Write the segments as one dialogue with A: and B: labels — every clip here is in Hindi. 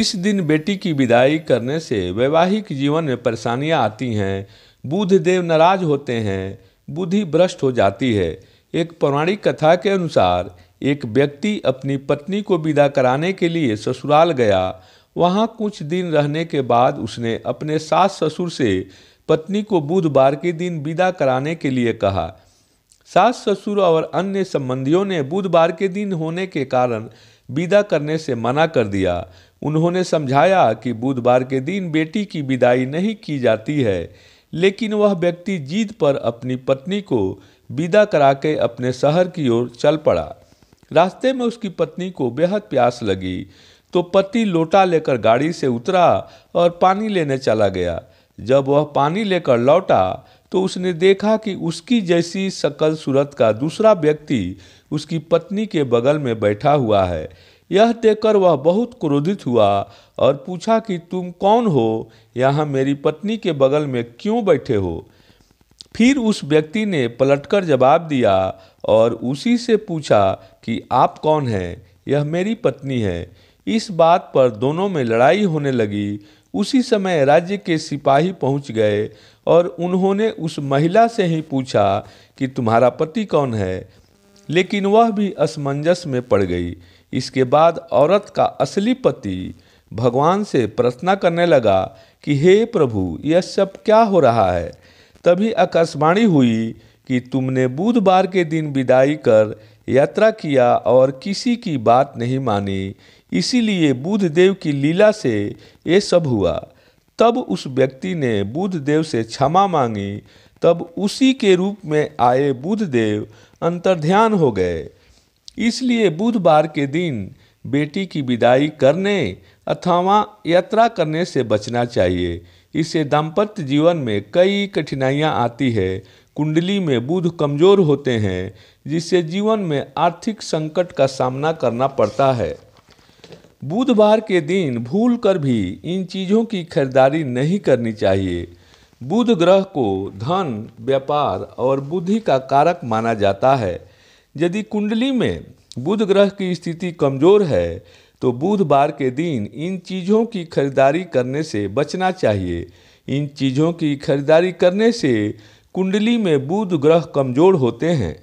A: इस दिन बेटी की विदाई करने से वैवाहिक जीवन में परेशानियां आती हैं बुध देव नाराज होते हैं बुद्धि भ्रष्ट हो जाती है एक पौराणिक कथा के अनुसार एक व्यक्ति अपनी पत्नी को विदा कराने के लिए ससुराल गया वहाँ कुछ दिन रहने के बाद उसने अपने सास ससुर से पत्नी को बुधवार के दिन विदा कराने के लिए कहा सास ससुर और अन्य संबंधियों ने बुधवार के दिन होने के कारण विदा करने से मना कर दिया उन्होंने समझाया कि बुधवार के दिन बेटी की विदाई नहीं की जाती है लेकिन वह व्यक्ति जीत पर अपनी पत्नी को विदा करा के अपने शहर की ओर चल पड़ा रास्ते में उसकी पत्नी को बेहद प्यास लगी तो पति लोटा लेकर गाड़ी से उतरा और पानी लेने चला गया जब वह पानी लेकर लौटा तो उसने देखा कि उसकी जैसी शकल सूरत का दूसरा व्यक्ति उसकी पत्नी के बगल में बैठा हुआ है यह देखकर वह बहुत क्रोधित हुआ और पूछा कि तुम कौन हो यहाँ मेरी पत्नी के बगल में क्यों बैठे हो फिर उस व्यक्ति ने पलटकर जवाब दिया और उसी से पूछा कि आप कौन हैं यह मेरी पत्नी है इस बात पर दोनों में लड़ाई होने लगी उसी समय राज्य के सिपाही पहुंच गए और उन्होंने उस महिला से ही पूछा कि तुम्हारा पति कौन है लेकिन वह भी असमंजस में पड़ गई इसके बाद औरत का असली पति भगवान से प्रार्थना करने लगा कि हे प्रभु यह सब क्या हो रहा है तभी आकाशवाणी हुई कि तुमने बुधवार के दिन विदाई कर यात्रा किया और किसी की बात नहीं मानी इसीलिए देव की लीला से ये सब हुआ तब उस व्यक्ति ने देव से क्षमा मांगी तब उसी के रूप में आए देव अंतर्ध्यान हो गए इसलिए बुधवार के दिन बेटी की विदाई करने अथवा यात्रा करने से बचना चाहिए इससे दाम्पत्य जीवन में कई कठिनाइयाँ आती है कुंडली में बुध कमज़ोर होते हैं जिससे जीवन में आर्थिक संकट का सामना करना पड़ता है बुधवार के दिन भूल कर भी इन चीज़ों की खरीदारी नहीं करनी चाहिए बुध ग्रह को धन व्यापार और बुद्धि का कारक माना जाता है यदि कुंडली में बुध ग्रह की स्थिति कमज़ोर है तो बुधवार के दिन इन चीज़ों की खरीदारी करने से बचना चाहिए इन चीज़ों की खरीदारी करने से कुंडली में बुध ग्रह कमज़ोर होते हैं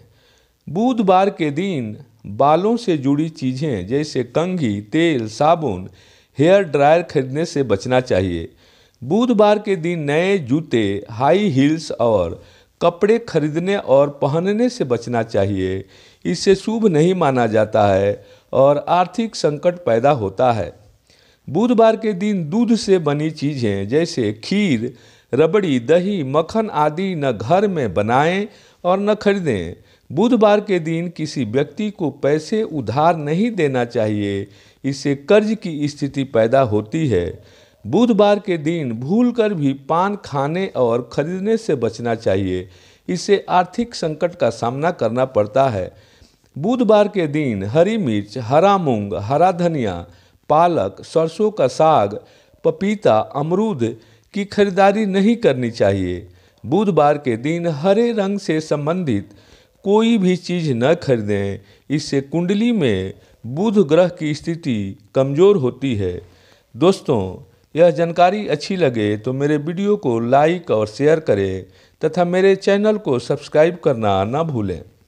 A: बुधवार के दिन बालों से जुड़ी चीज़ें जैसे कंघी तेल साबुन हेयर ड्रायर खरीदने से बचना चाहिए बुधवार के दिन नए जूते हाई हील्स और कपड़े खरीदने और पहनने से बचना चाहिए इससे शुभ नहीं माना जाता है और आर्थिक संकट पैदा होता है बुधवार के दिन दूध से बनी चीज़ें जैसे खीर रबड़ी दही मक्खन आदि न घर में बनाएं और न खरीदें बुधवार के दिन किसी व्यक्ति को पैसे उधार नहीं देना चाहिए इससे कर्ज की स्थिति पैदा होती है बुधवार के दिन भूलकर भी पान खाने और खरीदने से बचना चाहिए इससे आर्थिक संकट का सामना करना पड़ता है बुधवार के दिन हरी मिर्च हरा मूंग हरा धनिया पालक सरसों का साग पपीता अमरूद की खरीदारी नहीं करनी चाहिए बुधवार के दिन हरे रंग से संबंधित कोई भी चीज़ न खरीदें इससे कुंडली में बुध ग्रह की स्थिति कमज़ोर होती है दोस्तों यह जानकारी अच्छी लगे तो मेरे वीडियो को लाइक और शेयर करें तथा मेरे चैनल को सब्सक्राइब करना ना भूलें